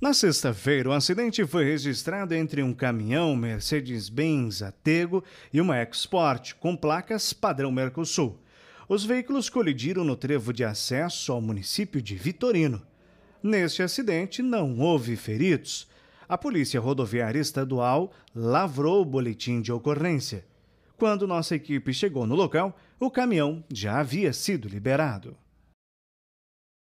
Na sexta-feira, o um acidente foi registrado entre um caminhão Mercedes-Benz Atego e uma Export com placas padrão Mercosul. Os veículos colidiram no trevo de acesso ao município de Vitorino. Neste acidente, não houve feridos. A Polícia Rodoviária Estadual lavrou o boletim de ocorrência. Quando nossa equipe chegou no local, o caminhão já havia sido liberado.